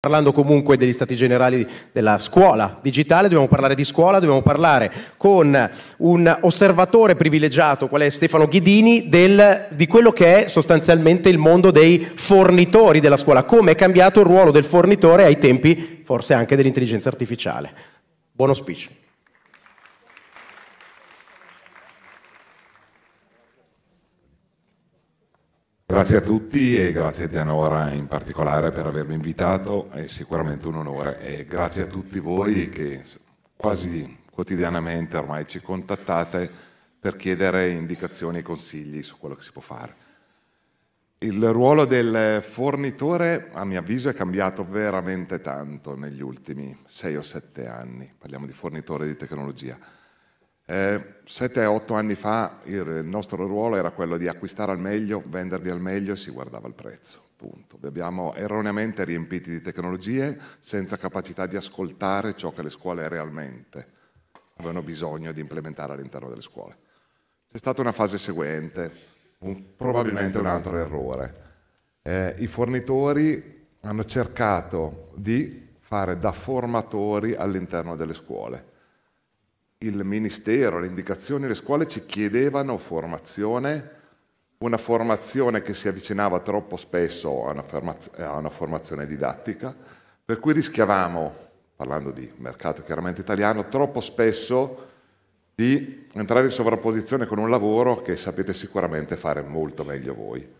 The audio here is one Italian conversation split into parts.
Parlando comunque degli stati generali della scuola digitale, dobbiamo parlare di scuola, dobbiamo parlare con un osservatore privilegiato, qual è Stefano Ghidini, del, di quello che è sostanzialmente il mondo dei fornitori della scuola, come è cambiato il ruolo del fornitore ai tempi forse anche dell'intelligenza artificiale. Buono speech. Grazie a tutti e grazie a Dianora in particolare per avermi invitato, è sicuramente un onore e grazie a tutti voi che quasi quotidianamente ormai ci contattate per chiedere indicazioni e consigli su quello che si può fare. Il ruolo del fornitore, a mio avviso, è cambiato veramente tanto negli ultimi sei o sette anni, parliamo di fornitore di tecnologia. Eh, sette, otto anni fa il nostro ruolo era quello di acquistare al meglio, venderli al meglio e si guardava il prezzo. Punto. Vi abbiamo erroneamente riempiti di tecnologie senza capacità di ascoltare ciò che le scuole realmente avevano bisogno di implementare all'interno delle scuole. C'è stata una fase seguente, un, probabilmente un altro errore. Eh, I fornitori hanno cercato di fare da formatori all'interno delle scuole il ministero, le indicazioni, le scuole ci chiedevano formazione, una formazione che si avvicinava troppo spesso a una, a una formazione didattica, per cui rischiavamo, parlando di mercato chiaramente italiano, troppo spesso di entrare in sovrapposizione con un lavoro che sapete sicuramente fare molto meglio voi.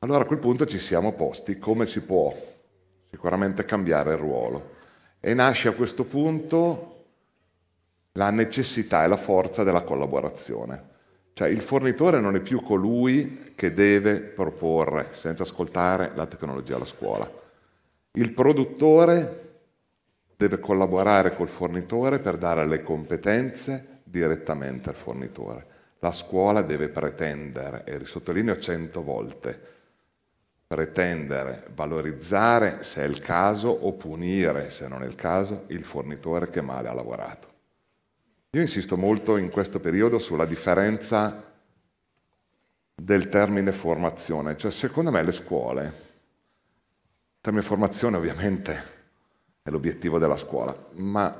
Allora a quel punto ci siamo posti come si può sicuramente cambiare il ruolo. E nasce a questo punto la necessità e la forza della collaborazione. Cioè il fornitore non è più colui che deve proporre, senza ascoltare, la tecnologia alla scuola. Il produttore deve collaborare col fornitore per dare le competenze direttamente al fornitore. La scuola deve pretendere, e risottolineo cento volte, pretendere, valorizzare se è il caso o punire se non è il caso il fornitore che male ha lavorato. Io insisto molto in questo periodo sulla differenza del termine formazione, cioè secondo me le scuole, il termine formazione ovviamente è l'obiettivo della scuola, ma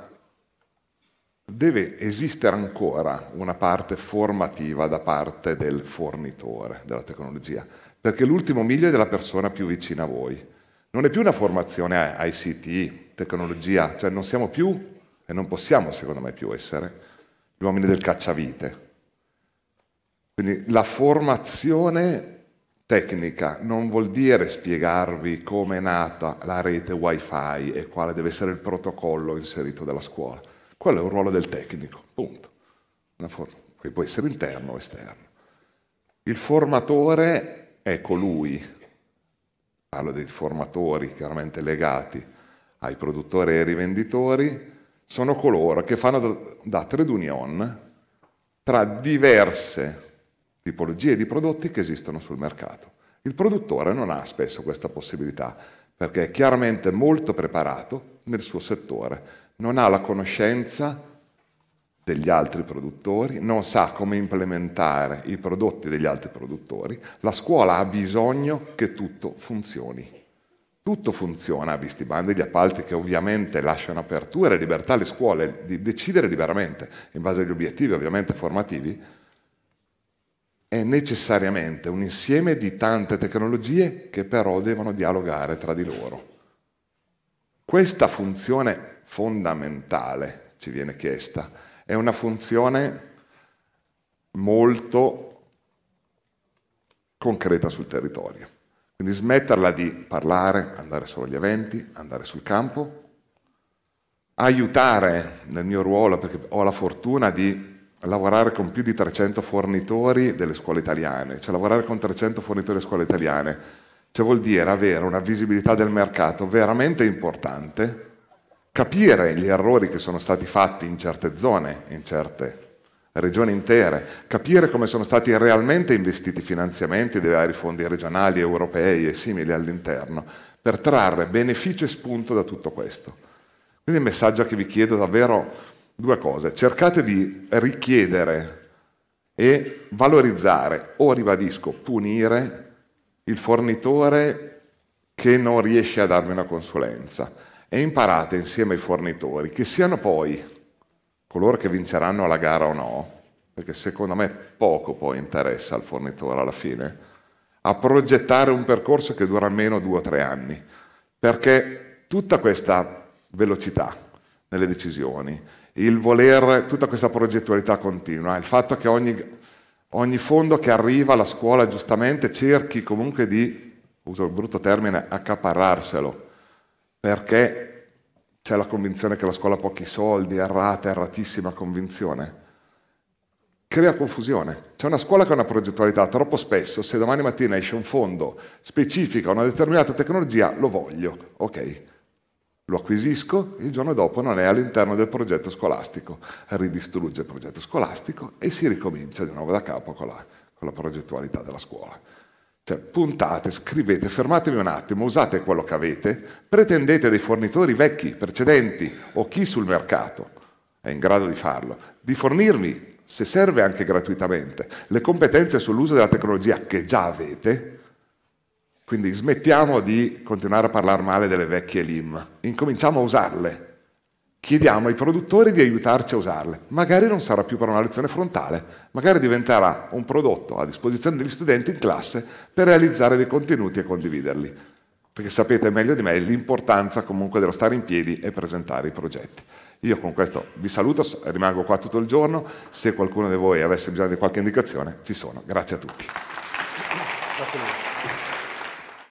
deve esistere ancora una parte formativa da parte del fornitore della tecnologia, perché l'ultimo miglio è della persona più vicina a voi. Non è più una formazione ICT, tecnologia, cioè non siamo più e non possiamo, secondo me, più essere gli uomini del cacciavite. Quindi la formazione tecnica non vuol dire spiegarvi come è nata la rete wifi e quale deve essere il protocollo inserito dalla scuola. Quello è un ruolo del tecnico, punto. che può essere interno o esterno. Il formatore è colui, parlo dei formatori chiaramente legati ai produttori e ai rivenditori, sono coloro che fanno da trade union tra diverse tipologie di prodotti che esistono sul mercato. Il produttore non ha spesso questa possibilità perché è chiaramente molto preparato nel suo settore, non ha la conoscenza degli altri produttori, non sa come implementare i prodotti degli altri produttori, la scuola ha bisogno che tutto funzioni tutto funziona visti i bandi, gli appalti che ovviamente lasciano apertura e libertà alle scuole di decidere liberamente, in base agli obiettivi ovviamente formativi, è necessariamente un insieme di tante tecnologie che però devono dialogare tra di loro. Questa funzione fondamentale ci viene chiesta, è una funzione molto concreta sul territorio quindi smetterla di parlare, andare solo agli eventi, andare sul campo, aiutare nel mio ruolo, perché ho la fortuna di lavorare con più di 300 fornitori delle scuole italiane, cioè lavorare con 300 fornitori delle scuole italiane, cioè vuol dire avere una visibilità del mercato veramente importante, capire gli errori che sono stati fatti in certe zone, in certe regioni intere, capire come sono stati realmente investiti i finanziamenti dei vari fondi regionali, europei e simili all'interno, per trarre beneficio e spunto da tutto questo. Quindi il messaggio che vi chiedo davvero due cose, cercate di richiedere e valorizzare o, ribadisco, punire il fornitore che non riesce a darmi una consulenza e imparate insieme ai fornitori che siano poi coloro che vinceranno la gara o no, perché secondo me poco poi interessa al fornitore alla fine, a progettare un percorso che dura almeno due o tre anni, perché tutta questa velocità nelle decisioni, il voler, tutta questa progettualità continua, il fatto che ogni, ogni fondo che arriva alla scuola giustamente cerchi comunque di, uso il brutto termine, accaparrarselo, perché c'è la convinzione che la scuola ha pochi soldi, errata, erratissima convinzione, crea confusione. C'è una scuola che ha una progettualità, troppo spesso se domani mattina esce un fondo specifico a una determinata tecnologia, lo voglio, ok, lo acquisisco, il giorno dopo non è all'interno del progetto scolastico, ridistrugge il progetto scolastico e si ricomincia di nuovo da capo con la, con la progettualità della scuola. Cioè, puntate, scrivete, fermatevi un attimo, usate quello che avete, pretendete dei fornitori vecchi, precedenti o chi sul mercato è in grado di farlo, di fornirvi, se serve anche gratuitamente, le competenze sull'uso della tecnologia che già avete. Quindi smettiamo di continuare a parlare male delle vecchie LIM, incominciamo a usarle chiediamo ai produttori di aiutarci a usarle. Magari non sarà più per una lezione frontale, magari diventerà un prodotto a disposizione degli studenti in classe per realizzare dei contenuti e condividerli. Perché sapete meglio di me l'importanza comunque dello stare in piedi e presentare i progetti. Io con questo vi saluto, rimango qua tutto il giorno, se qualcuno di voi avesse bisogno di qualche indicazione ci sono. Grazie a tutti. Grazie